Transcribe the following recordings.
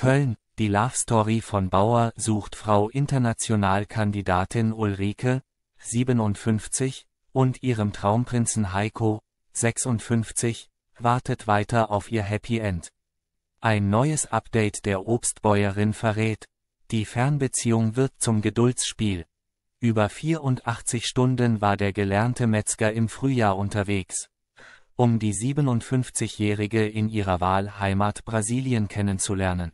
Köln, die Love Story von Bauer sucht Frau Internationalkandidatin Ulrike, 57, und ihrem Traumprinzen Heiko, 56, wartet weiter auf ihr Happy End. Ein neues Update der Obstbäuerin verrät, die Fernbeziehung wird zum Geduldsspiel. Über 84 Stunden war der gelernte Metzger im Frühjahr unterwegs. Um die 57-Jährige in ihrer Wahlheimat Brasilien kennenzulernen.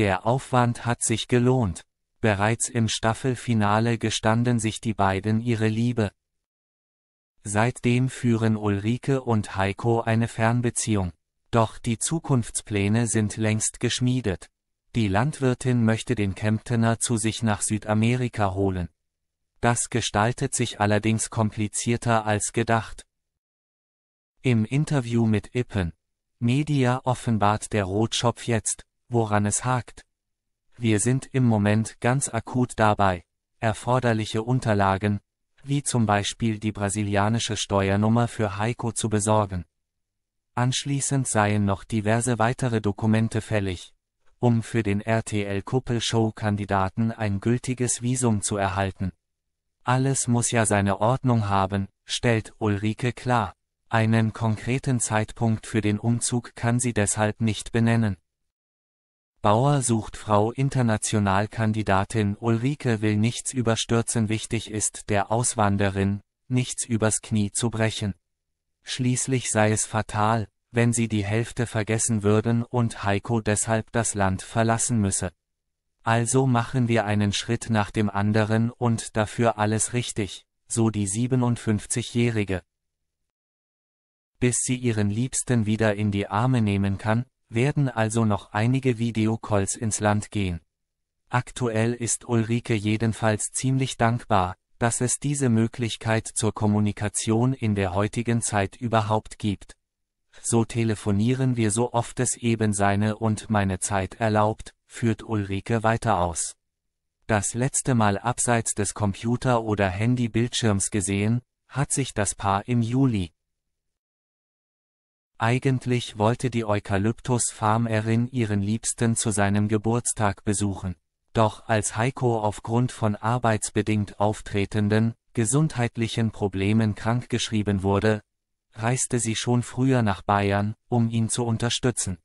Der Aufwand hat sich gelohnt. Bereits im Staffelfinale gestanden sich die beiden ihre Liebe. Seitdem führen Ulrike und Heiko eine Fernbeziehung. Doch die Zukunftspläne sind längst geschmiedet. Die Landwirtin möchte den Kemptener zu sich nach Südamerika holen. Das gestaltet sich allerdings komplizierter als gedacht. Im Interview mit Ippen Media offenbart der Rotschopf jetzt, woran es hakt. Wir sind im Moment ganz akut dabei, erforderliche Unterlagen, wie zum Beispiel die brasilianische Steuernummer für Heiko zu besorgen. Anschließend seien noch diverse weitere Dokumente fällig, um für den RTL-Kuppelshow-Kandidaten ein gültiges Visum zu erhalten. Alles muss ja seine Ordnung haben, stellt Ulrike klar. Einen konkreten Zeitpunkt für den Umzug kann sie deshalb nicht benennen. Bauer sucht Frau Internationalkandidatin Ulrike will nichts überstürzen wichtig ist der Auswanderin, nichts übers Knie zu brechen. Schließlich sei es fatal, wenn sie die Hälfte vergessen würden und Heiko deshalb das Land verlassen müsse. Also machen wir einen Schritt nach dem anderen und dafür alles richtig, so die 57-Jährige. Bis sie ihren Liebsten wieder in die Arme nehmen kann, werden also noch einige Videocalls ins Land gehen. Aktuell ist Ulrike jedenfalls ziemlich dankbar, dass es diese Möglichkeit zur Kommunikation in der heutigen Zeit überhaupt gibt. So telefonieren wir so oft es eben seine und meine Zeit erlaubt, führt Ulrike weiter aus. Das letzte Mal abseits des Computer- oder Handybildschirms gesehen, hat sich das Paar im Juli eigentlich wollte die Eukalyptus-Farmerin ihren Liebsten zu seinem Geburtstag besuchen. Doch als Heiko aufgrund von arbeitsbedingt auftretenden, gesundheitlichen Problemen krankgeschrieben wurde, reiste sie schon früher nach Bayern, um ihn zu unterstützen.